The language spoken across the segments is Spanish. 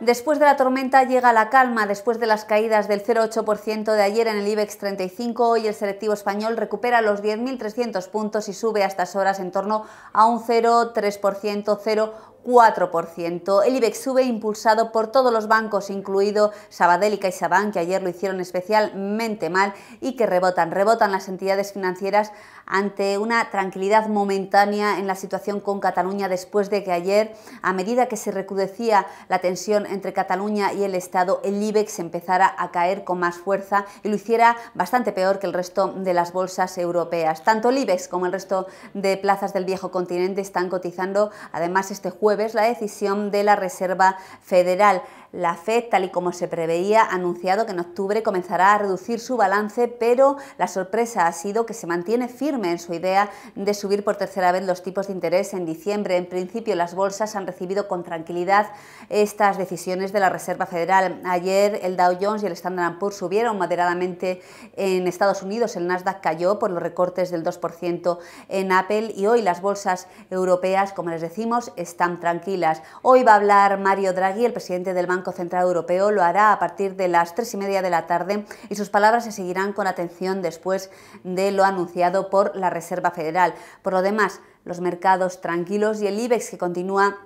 Después de la tormenta llega la calma, después de las caídas del 0,8% de ayer en el IBEX 35, hoy el selectivo español recupera los 10.300 puntos y sube a estas horas en torno a un 0,3%, 4%. El IBEX sube impulsado por todos los bancos, incluido Sabadell y CaixaBank, que ayer lo hicieron especialmente mal y que rebotan. Rebotan las entidades financieras ante una tranquilidad momentánea en la situación con Cataluña después de que ayer, a medida que se recudecía la tensión entre Cataluña y el Estado, el IBEX empezara a caer con más fuerza y lo hiciera bastante peor que el resto de las bolsas europeas. Tanto el IBEX como el resto de plazas del viejo continente están cotizando, además este jueves la decisión de la Reserva Federal. La Fed, tal y como se preveía, ha anunciado que en octubre comenzará a reducir su balance, pero la sorpresa ha sido que se mantiene firme en su idea de subir por tercera vez los tipos de interés en diciembre. En principio, las bolsas han recibido con tranquilidad estas decisiones de la Reserva Federal. Ayer el Dow Jones y el Standard Poor's subieron moderadamente en Estados Unidos, el Nasdaq cayó por los recortes del 2% en Apple y hoy las bolsas europeas, como les decimos, están tranquilas. Hoy va a hablar Mario Draghi, el presidente del Banco Banco Central Europeo lo hará a partir de las tres y media de la tarde y sus palabras se seguirán con atención después de lo anunciado por la Reserva Federal. Por lo demás, los mercados tranquilos y el IBEX que continúa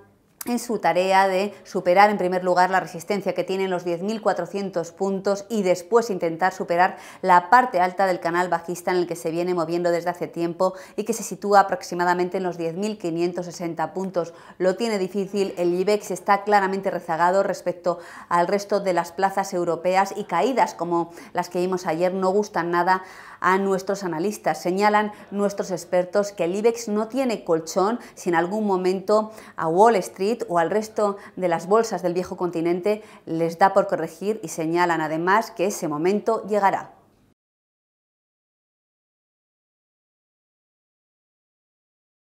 en su tarea de superar en primer lugar la resistencia que tienen los 10.400 puntos y después intentar superar la parte alta del canal bajista en el que se viene moviendo desde hace tiempo y que se sitúa aproximadamente en los 10.560 puntos. Lo tiene difícil, el IBEX está claramente rezagado respecto al resto de las plazas europeas y caídas como las que vimos ayer no gustan nada a nuestros analistas. Señalan nuestros expertos que el IBEX no tiene colchón si en algún momento a Wall Street o al resto de las bolsas del viejo continente les da por corregir y señalan además que ese momento llegará.